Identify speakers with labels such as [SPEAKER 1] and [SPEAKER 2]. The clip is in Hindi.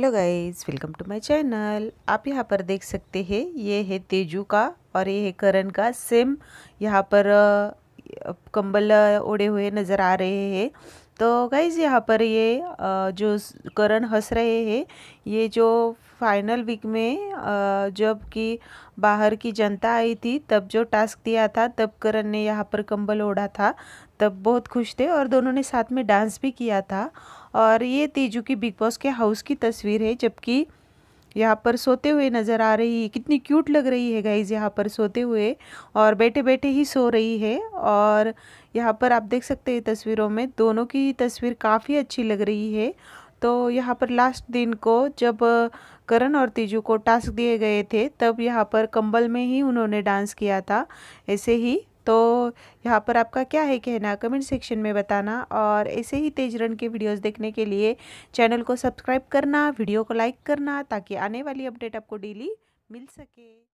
[SPEAKER 1] hello guys welcome to my channel आप यहाँ पर देख सकते हैं ये है तेजू का और ये है करण का सेम यहाँ पर कंबल ओढ़े हुए नज़र आ रहे हैं तो गाइज यहाँ पर ये जो करण हंस रहे हैं ये जो फाइनल वीक में जब कि बाहर की जनता आई थी तब जो टास्क दिया था तब करण ने यहाँ पर कंबल ओढ़ा था तब बहुत खुश थे और दोनों ने साथ में डांस भी किया था और ये तीजू की बिग बॉस के हाउस की तस्वीर है जबकि यहाँ पर सोते हुए नज़र आ रही है कितनी क्यूट लग रही है गाइज यहाँ पर सोते हुए और बैठे बैठे ही सो रही है और यहाँ पर आप देख सकते हैं तस्वीरों में दोनों की तस्वीर काफ़ी अच्छी लग रही है तो यहाँ पर लास्ट दिन को जब करण और तीजू को टास्क दिए गए थे तब यहाँ पर कंबल में ही उन्होंने डांस किया था ऐसे ही तो यहाँ पर आपका क्या है कहना कमेंट सेक्शन में बताना और ऐसे ही तेज रन के वीडियोस देखने के लिए चैनल को सब्सक्राइब करना वीडियो को लाइक करना ताकि आने वाली अपडेट आपको डेली मिल
[SPEAKER 2] सके